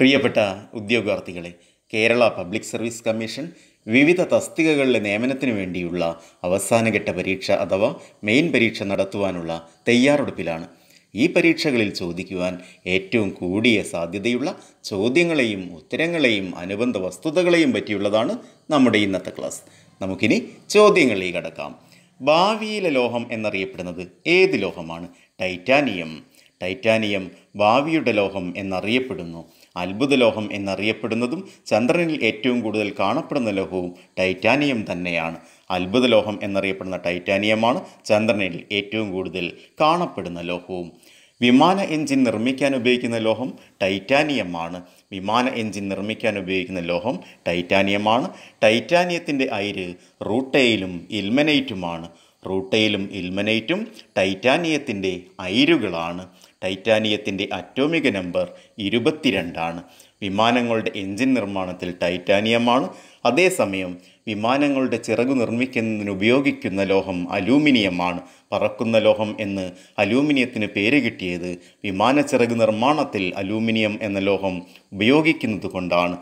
പ്രിയപ്പെട്ട ഉദ്യോഗാർത്ഥികളെ Kerala public service commission വിവിധ തസ്തികകളിലെ നിയമനത്തിന് വേണ്ടിയുള്ള അവസാനഘട്ട പരീക്ഷ അഥവാ മെയിൻ പരീക്ഷ നടത്തുവാനുള്ള തയ്യാറെടുപ്പിലാണ് ഈ പരീക്ഷകളിൽ ചോദിക്കുവാൻ ഏറ്റവും കൂടിയ സാധ്യതയുള്ള ചോദ്യങ്ങളെയും ഉത്തരങ്ങളെയും അനുബന്ധ വസ്തുതകളെയും പറ്റിയുള്ളതാണ് നമ്മുടെ ഇന്നത്തെ ക്ലാസ് നമുക്കിനി ചോദ്യങ്ങളിൽ കടക്കാം ഭാവിയിലെ ലോഹം എന്നറിയപ്പെടുന്നത് ഏത് ലോഹമാണ് ടൈറ്റാനിയം ടൈറ്റാനിയം ഭാവിയുടെ ലോഹം എന്നറിയപ്പെടുന്നു അത്ഭുത ലോഹം എന്നറിയപ്പെടുന്നതും ചന്ദ്രനിൽ ഏറ്റവും കൂടുതൽ കാണപ്പെടുന്ന ലോഹവും ടൈറ്റാനിയം തന്നെയാണ് അത്ഭുത ലോഹം എന്നറിയപ്പെടുന്ന ടൈറ്റാനിയമാണ് ചന്ദ്രനിൽ ഏറ്റവും കൂടുതൽ കാണപ്പെടുന്ന ലോഹവും വിമാന എഞ്ചിൻ നിർമ്മിക്കാൻ ഉപയോഗിക്കുന്ന ലോഹം ടൈറ്റാനിയമാണ് വിമാന എഞ്ചിൻ നിർമ്മിക്കാൻ ഉപയോഗിക്കുന്ന ലോഹം ടൈറ്റാനിയമാണ് ടൈറ്റാനിയത്തിൻ്റെ അയിര് റൂട്ടയിലും ഇൽമനൈറ്റുമാണ് റൂട്ടയിലും ഇൽമനൈറ്റും ടൈറ്റാനിയത്തിൻ്റെ അയിരുകളാണ് ടൈറ്റാനിയത്തിൻ്റെ അറ്റോമിക നമ്പർ ഇരുപത്തിരണ്ടാണ് വിമാനങ്ങളുടെ എഞ്ചിൻ നിർമ്മാണത്തിൽ ടൈറ്റാനിയമാണ് അതേസമയം വിമാനങ്ങളുടെ ചിറകു നിർമ്മിക്കുന്നതിന് ഉപയോഗിക്കുന്ന ലോഹം അലൂമിനിയമാണ് പറക്കുന്ന ലോഹം എന്ന് അലൂമിനിയത്തിന് പേര് കിട്ടിയത് വിമാന ചിറക് നിർമ്മാണത്തിൽ അലൂമിനിയം എന്ന ലോഹം ഉപയോഗിക്കുന്നത് കൊണ്ടാണ്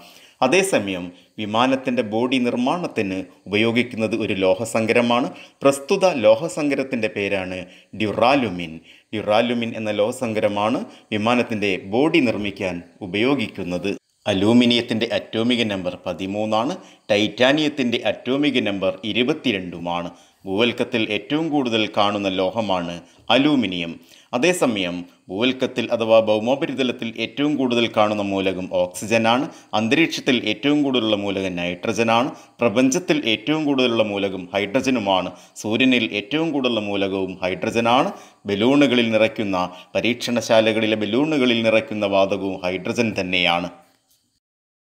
അതേസമയം വിമാനത്തിൻ്റെ ബോഡി നിർമ്മാണത്തിന് ഉപയോഗിക്കുന്നത് ഒരു ലോഹസങ്കരമാണ് പ്രസ്തുത ലോഹസങ്കരത്തിൻ്റെ പേരാണ് ഡ്യുറാലുമിൻ ഡ്യുറാലുമിൻ എന്ന ലോഹസങ്കരമാണ് വിമാനത്തിൻ്റെ ബോഡി നിർമ്മിക്കാൻ ഉപയോഗിക്കുന്നത് അലൂമിനിയത്തിൻ്റെ അറ്റോമിക നമ്പർ പതിമൂന്നാണ് ടൈറ്റാനിയത്തിൻ്റെ അറ്റോമിക നമ്പർ ഇരുപത്തിരണ്ടുമാണ് ഭൂവൽക്കത്തിൽ ഏറ്റവും കൂടുതൽ കാണുന്ന ലോഹമാണ് അലൂമിനിയം അതേസമയം ഭൂവൽക്കത്തിൽ അഥവാ ഭൗമോപരിതലത്തിൽ ഏറ്റവും കൂടുതൽ കാണുന്ന മൂലകം ഓക്സിജനാണ് അന്തരീക്ഷത്തിൽ ഏറ്റവും കൂടുതലുള്ള മൂലകം നൈട്രജനാണ് പ്രപഞ്ചത്തിൽ ഏറ്റവും കൂടുതലുള്ള മൂലകം ഹൈഡ്രജനുമാണ് സൂര്യനിൽ ഏറ്റവും കൂടുതലുള്ള മൂലകവും ഹൈഡ്രജനാണ് ബലൂണുകളിൽ നിറയ്ക്കുന്ന പരീക്ഷണശാലകളിലെ ബലൂണുകളിൽ നിറയ്ക്കുന്ന വാതകവും ഹൈഡ്രജൻ തന്നെയാണ്